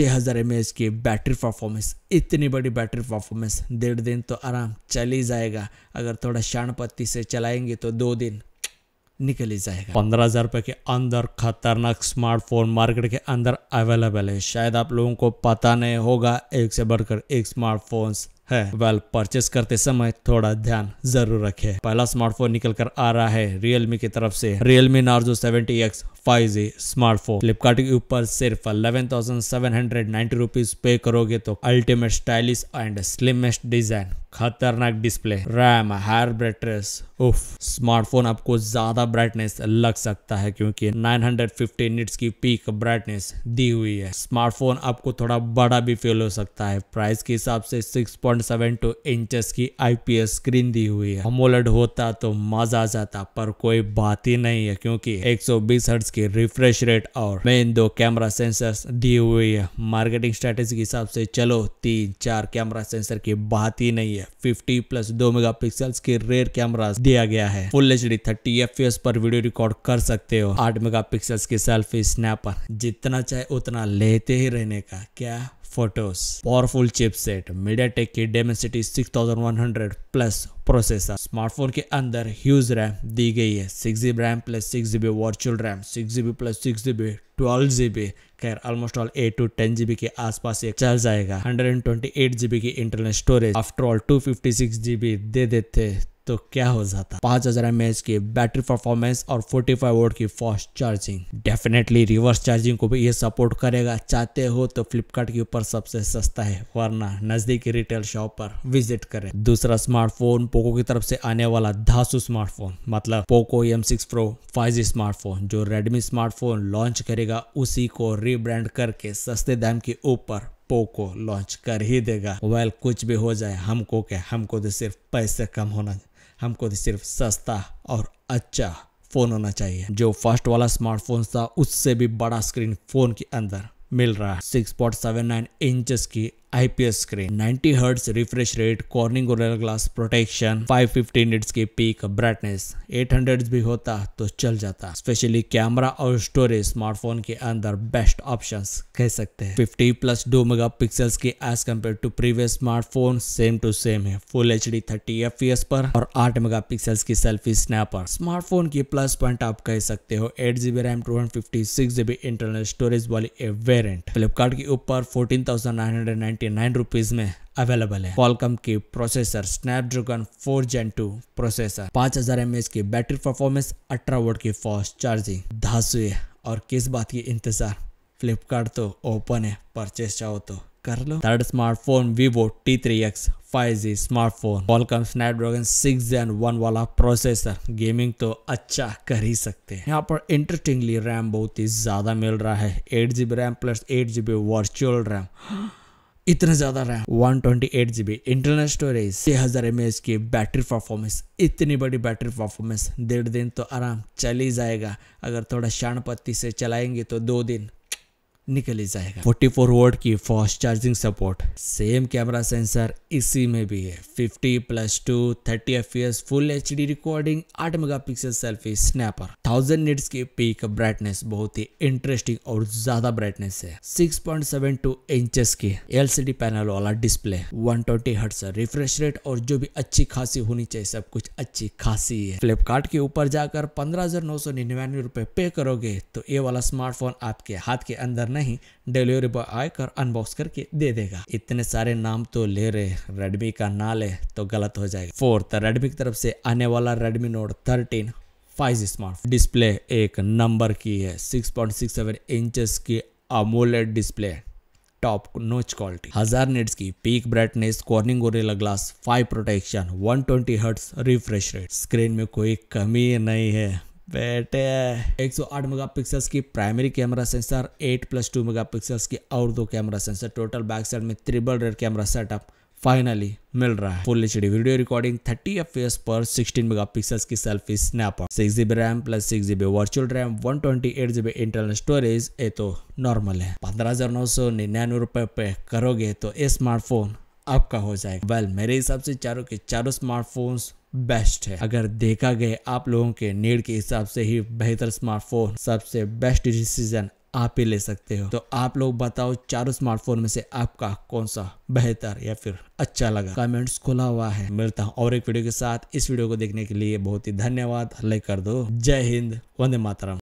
छः हज़ार एम की बैटरी परफॉर्मेंस इतनी बड़ी बैटरी परफॉर्मेंस डेढ़ दिन तो आराम चल ही जाएगा अगर थोड़ा शान पत्ती से चलाएंगे तो दो दिन निकल ही जाएगा पंद्रह हजार रुपये के अंदर खतरनाक स्मार्टफोन मार्केट के अंदर अवेलेबल है शायद आप लोगों को पता नहीं होगा एक से बढ़कर एक स्मार्टफोन्स है वेल परचेस करते समय थोड़ा ध्यान जरूर रखें पहला स्मार्टफोन निकल कर आ रहा है रियलमी की तरफ से Realme Narzo seventy X five G smartphone Flipkart के ऊपर सिर्फ eleven thousand seven hundred ninety rupees पे करोगे तो ultimate stylish and slimmest design खतरनाक display RAM higher brightness of smartphone आपको ज्यादा ब्राइटनेस लग सकता है क्योंकि 950 निट्स की पीक ब्राइटनेस दी हुई है स्मार्टफोन आपको थोड़ा बड़ा भी फील हो सकता है प्राइस के हिसाब से 6.72 इंचेस की आईपीएस स्क्रीन दी हुई है मोलड होता तो मजा आ जाता पर कोई बात ही नहीं है क्योंकि एक सौ की रिफ्रेश रेट और मेन दो कैमरा सेंसर दी हुई है मार्केटिंग स्ट्रेटेजी के हिसाब से चलो तीन चार कैमरा सेंसर की बात ही नहीं है है 50 प्लस 2 मेगापिक्सल्स के रेयर कैमरा दिया गया है full H D thirty F पर वीडियो रिकॉर्ड कर सकते हो 8 मेगापिक्सल्स के सेल्फी स्नैपर जितना चाहे उतना लेते ही रहने का क्या photos. Powerful chipset MediaTek की डेमेसिटी 6100 प्लस प्रोसेसर स्मार्टफोन के अंदर ह्यूज रैम दी गई है six GB RAM plus six GB virtual RAM six GB plus six GB twelve GB खैर almost all eight to ten GB के आसपास ये चल जाएगा hundred and twenty eight GB की internal storage after all two fifty six GB दे देते तो क्या हो जाता पांच हजार एम एच की बैटरी परफॉर्मेंस और 45 फाइव वोट की fast charging definitely reverse charging को भी ये सपोर्ट करेगा चाहते हो तो फ्लिपकार्ट के ऊपर सबसे सस्ता है वरना नजदीकी रिटेल शॉप पर विजिट करें दूसरा स्मार्टफोन पोको की तरफ से आने वाला धासु स्मार्टफोन मतलब Poco M six pro five smartphone जो रेडमी स्मार्टफोन लॉन्च करेगा उसी को रिब्रांड करके सस्ते दाम के ऊपर पोको लॉन्च कर ही देगा वेल कुछ भी हो जाए हमको क्या हमको तो सिर्फ पैसे कम होना हमको तो सिर्फ सस्ता और अच्छा फ़ोन होना चाहिए जो फर्स्ट वाला स्मार्टफोन था उससे भी बड़ा स्क्रीन फ़ोन के अंदर मिल रहा है six point seven nine inches की IPS screen, 90 Hz refresh rate, Corning Gorilla glass protection 550 nits की पीक ब्राइटनेस 800 भी होता तो चल जाता स्पेशली कैमरा और स्टोरेज स्मार्टफोन के अंदर बेस्ट ऑप्शन कह सकते हैं 50 प्लस टू मेगा पिक्सल्स की as compare to previous smartphone same to same है full H D thirty F पर और आठ मेगा पिक्सल्स की सेल्फी स्नैपर स्मार्टफोन की प्लस पॉइंट आप कह सकते हो eight GB RAM two hundred fifty six GB internal storage वाली ए वेरियंट फ्लिपकार्ट के ऊपर fourteen thousand nine hundred nine rupees में अवेलेबल है कॉलकम की processor Snapdragon four Gen two processor पांच हजार एम की बैटरी परफॉर्मेंस अठारह वोट की फास्ट चार्जिंग धासुए और किस बात की इंतजार फ्लिपकार्ट तो ओपन है परचेस चाहो तो कर लो third smartphone Vivo T three X five G smartphone Qualcomm Snapdragon six Gen one वाला प्रोसेसर गेमिंग तो अच्छा कर ही सकते हैं यहाँ पर इंटरेस्टिंगली रैम बहुत ही ज्यादा मिल रहा है eight GB RAM plus eight GB virtual RAM इतना ज़्यादा RAM 128 twenty eight GB internal storage छह हज़ार एम एच की बैटरी परफॉर्मेंस इतनी बड़ी बैटरी परफॉर्मेंस डेढ़ दिन तो आराम चल ही जाएगा अगर थोड़ा पत्ती से चलाएंगे तो दो दिन निकल ही जाएगा 44 वोट की fast charging support same camera sensor इसी में भी है 50 plus two thirty F full H recording 8 megapixel selfie snapper 1000 nits की पीक ब्राइटनेस बहुत ही इंटरेस्टिंग और ज्यादा ब्राइटनेस है 6.72 इंचेस की एलसीडी पैनल वाला display one twenty hertz refresh rate और जो भी अच्छी खासी होनी चाहिए सब कुछ अच्छी खासी है फ्लिपकार्ट के ऊपर जाकर पंद्रह हजार नौ सौ निन्यानवे रूपए पे करोगे तो ये वाला स्मार्टफोन आपके हाथ के अंदर नहीं डिलीवरी बॉय आकर अनबॉक्स करके दे देगा इतने सारे नाम तो ले रहे रेडमी का ना ले तो गलत हो जाएगा फोर्थ रेडमी की तरफ से आने वाला Redmi Note thirteen five G smartphone display एक नंबर की है six point six seven inches की AMOLED display top notch quality हजार नेट्स की peak brightness Corning Gorilla glass five protection 120 hertz refresh rate screen में कोई कमी नहीं है बेटे 108 मेगापिक्सल्स की primary camera sensor 8 plus two mega की और दो camera sensor total back side में triple rear camera setup finally मिल रहा है full H video recording 30 F पर 16 मेगापिक्सल्स की selfie snap six GB RAM plus six GB virtual RAM 128 GB internal storage ये तो नॉर्मल है पंद्रह हजार रुपए पे करोगे तो ये स्मार्टफोन आपका हो जाएगा वेल well, मेरे हिसाब से चारों के चारों स्मार्टफोन्स बेस्ट है अगर देखा गया आप लोगों के नीड के हिसाब से ही बेहतर स्मार्टफोन सबसे बेस्ट डिसीजन आप ही ले सकते हो तो आप लोग बताओ चारों स्मार्टफोन में से आपका कौन सा बेहतर या फिर अच्छा लगा कमेंट्स खुला हुआ है मिलता हूँ और एक वीडियो के साथ इस वीडियो को देखने के लिए बहुत ही धन्यवाद लाइक कर दो जय हिंद वंदे मातरम